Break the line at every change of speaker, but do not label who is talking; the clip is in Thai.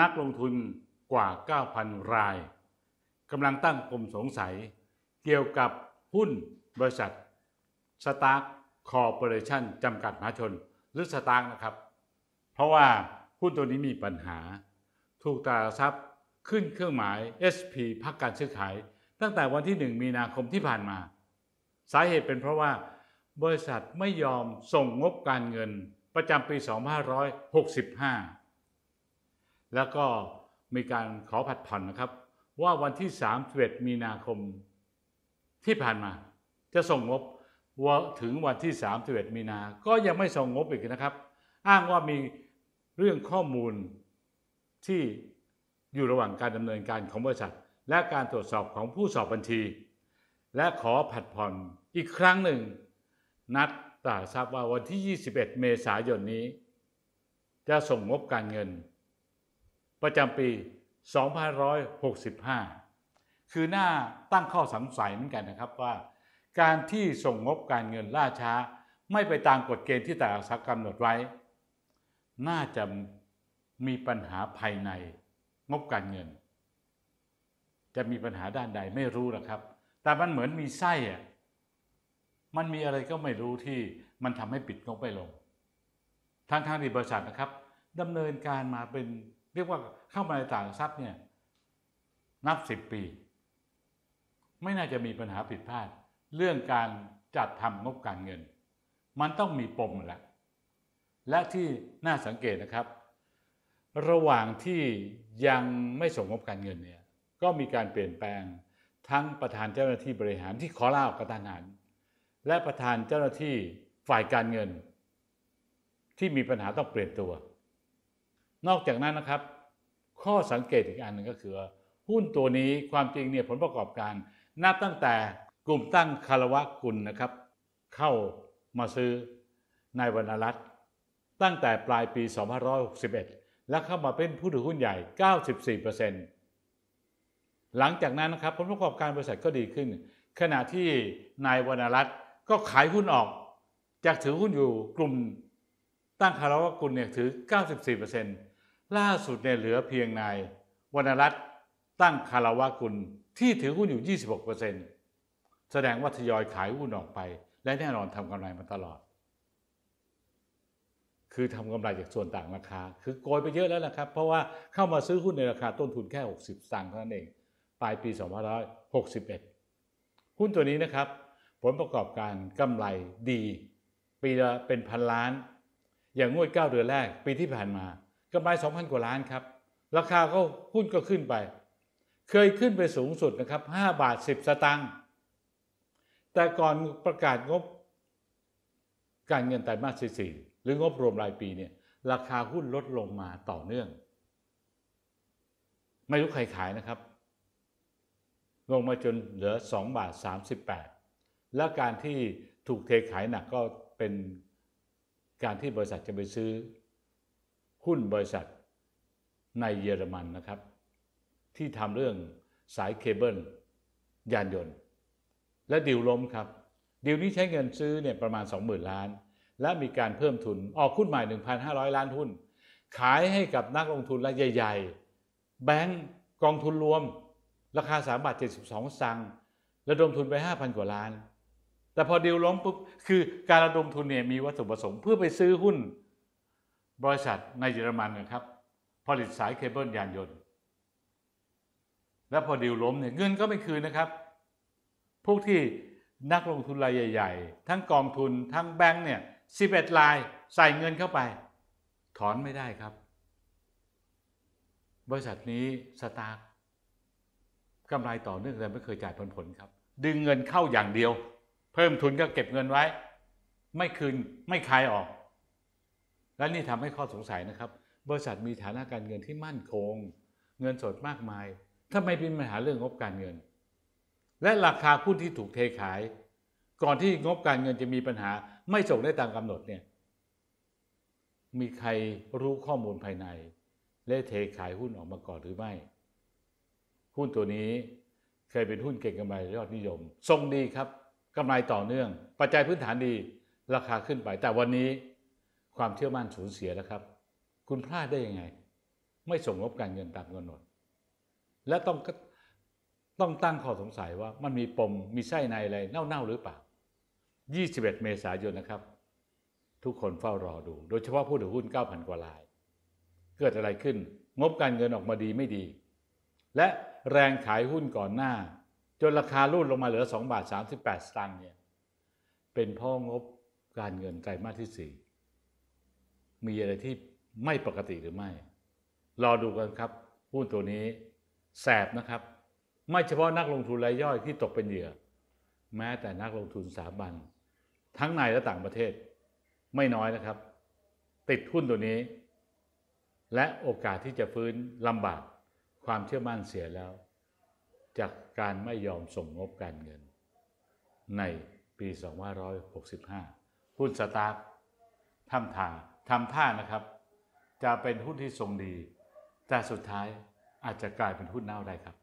นักลงทุนกว่า 9,000 รายกำลังตั้งปมสงสัยเกี่ยวกับหุ้นบริษัทสตาร์คคอร์ปอเรชั่นจำกัดมหาชน หรือสตาร์นะครับ เพราะว่าหุ้นตัวนี้มีปัญหา ถูกตราทรัพย์ขึ้นเครื่องหมาย SP พักการซื้อขาย ตั้งแต่วันที่1มีนาคมที่ผ่านมา สาเหตุเป็นเพราะว่า บริษัทไม่ยอมส่งงบการเงินประจำปี 2565แล้วก็มีการขอผัดผ่อนนะครับ ว่าวันที่3 1มีนาคมที่ผ่านมาจะส่งงบว่าถึงวันที่3 1มีนาก็ยังไม่ส่งงบอีกนะครับ อ้างว่ามีเรื่องข้อมูลที่อยู่ระหว่างการดำเนินการของบริษัทและการตรวจสอบของผู้สอบบัญชีและขอผัดผ่อนอีกครั้งหนึ่ง นัดตราทราบว่าวันที่ 21 เมษายนนี้ จะส่งงบการเงินประจำปี 2565 คือหน้าตั้งข้อสงสัยเหมือนกันนะครับว่า การที่ส่งงบการเงินล่าช้า ไม่ไปตามกฎเกณฑ์ที่แต่ละสักกำหนดไว้ น่าจะมีปัญหาภายในงบการเงิน จะมีปัญหาด้านใดไม่รู้นะครับ แต่มันเหมือนมีไส้อะมันมีอะไรก็ไม่รู้ที่มันทำให้ปิดงบไปลงทางทางดีบริษัทนะครับดำเนินการมาเป็นเรียกว่าเข้ามาในต่างทรัพย์เนี่ยนับสิบปี ไม่น่าจะมีปัญหาผิดพลาด เรื่องการจัดทำงบการเงิน มันต้องมีปมแหละ และที่น่าสังเกตนะครับ ระหว่างที่ยังไม่ส่งงบการเงินเนี่ยก็มีการเปลี่ยนแปลงทั้งประธานเจ้าหน้าที่บริหารที่ขอลาออกกระทันหันและประธานเจ้าหน้าที่ฝ่ายการเงิน ที่มีปัญหาต้องเปลี่ยนตัวนอกจากนั้นนะครับข้อสังเกตอีกอันหนึ่งก็คือ หุ้นตัวนี้ความจริงเนี่ยผลประกอบการนับตั้งแต่กลุ่มตั้งคารวะกุลนะครับ เข้ามาซื้อนายวรรัตน์ตั้งแต่ปลายปี 2561 และเข้ามาเป็นผู้ถือหุ้นใหญ่ 94%หลังจากนั้นนะครับผลประกอบการบริษัทก็ดีขึ้น ขณะที่นายวรรณรัตน์ก็ขายหุ้นออก จากถือหุ้นอยู่กลุ่มตั้งคารวะกุลเนี่ยถือ 94%ล่าสุดเนี่ยเหลือเพียงนายวรรณรัตน์ตั้งคารวะกุลที่ถือหุ้นอยู่ 26%แสดงว่าทยอยขายหุ้นออกไปและแน่นอนทำกำไรมาตลอด คือทำกำไรจากส่วนต่างราคา คือโกยไปเยอะแล้วนะครับ เพราะว่าเข้ามาซื้อหุ้นในราคาต้นทุนแค่ 60สังค์เท่านั้นเอง ปลายปี2561 หุ้นตัวนี้นะครับ ผลประกอบการกำไรดี ปีละเป็นพันล้าน อย่างงวด9เดือนแรก ปีที่ผ่านมากำไร2,000 กว่าล้านครับ ราคาก็หุ้นก็ขึ้นไป เคยขึ้นไปสูงสุดนะครับ 5 บาท 10 สตางค์แต่ก่อนประกาศงบ การเงินไตรมาสสี่หรืองบรวมรายปีเนี่ยราคาหุ้นลดลงมาต่อเนื่อง ไม่รู้ใครขายนะครับลงมาจนเหลือ 2 บาท 38 และการที่ถูกเทขายหนักก็เป็นการที่บริษัทจะไปซื้อหุ้นบริษัทในเยอรมันนะครับ ที่ทำเรื่องสายเคเบิล ยานยนต์ และดิวล้มครับ ดิวนี้ใช้เงินซื้อเนี่ยประมาณ20,000ล้าน และมีการเพิ่มทุนออกหุ้นใหม่ 1,500 ล้านหุ้น ขายให้กับนักลงทุนรายใหญ่ ๆ แบงก์กองทุนรวม ราคา 3 บาท 72สังระดมทุนไป 5,000 กว่าล้าน แต่พอดิวล้มปุ๊บคือการระดมทุนเนี่ยมีวัตถุประสงค์เพื่อไปซื้อหุ้นบริษัทในเยอรมันนะครับ ผลิตสายเคเบิลยานยนต์ และพอดิวล้มเนี่ย เงินก็ไม่คืนนะครับ พวกที่นักลงทุนรายใหญ่ ๆ ทั้งกองทุน ทั้งแบงก์เนี่ยสิบเอ็ดลายใส่เงินเข้าไป ถอนไม่ได้ครับ บริษัทนี้สตาร์กำไรต่อเนื่องแต่ไม่เคยจ่ายผลผลครับ ดึงเงินเข้าอย่างเดียว เพิ่มทุนก็เก็บเงินไว้ ไม่คืนไม่ขายออกและนี่ทำให้ข้อสงสัยนะครับ บริษัทมีฐานะการเงินที่มั่นคง เงินสดมากมายทำไมมนปัญหาเรื่องงบการเงิน และราคาหุ้นที่ถูกเทขาย ก่อนที่งบการเงินจะมีปัญหา ไม่ส่งได้ตามกำหนดเนี่ยมีใครรู้ข้อมูลภายใน และเทขายหุ้นออกมาก่อนหรือไม่ หุ้นตัวนี้เคยเป็นหุ้นเก่งกำไรยอดนิยมทรงดีครับกำไรต่อเนื่อง ปัจจัยพื้นฐานดี ราคาขึ้นไปแต่วันนี้ความเชื่อมั่นสูญเสียแล้วครับ คุณพลาดได้ยังไง ไม่ส่งงบการเงินตามกำหนดและต้องต้องตั้งข้อสงสัยว่ามันมีปมมีไส้ในอะไรเน่าๆ หรือเปล่า 21 เมษายนนะครับ ทุกคนเฝ้ารอดู โดยเฉพาะผู้ถือหุ้น 9,000 กว่าราย เกิดอะไรขึ้นงบการเงินออกมาดีไม่ดี และแรงขายหุ้นก่อนหน้า จนราคาลูดลงมาเหลือ2บาท38สตางค์เนี่ยเป็นพ่องบการเงินไตรมาสที่4มีอะไรที่ไม่ปกติหรือไม่รอดูกันครับ หุ้นตัวนี้แสบนะครับ ไม่เฉพาะนักลงทุนรายย่อยที่ตกเป็นเหยื่อ แม้แต่นักลงทุนสาบัน ทั้งใน และ ต่างประเทศไม่น้อยนะครับ ติดหุ้นตัวนี้ และโอกาสที่จะฟื้นลำบากความเชื่อมั่นเสียแล้ว จากการไม่ยอมส่งงบการเงิน ในปี2565หุ้นสตาร์ทท่ามทางทำท่านะครับ จะเป็นหุ้นที่ทรงดี แต่สุดท้ายอาจจะกลายเป็นหุ้นเน่าได้ครับ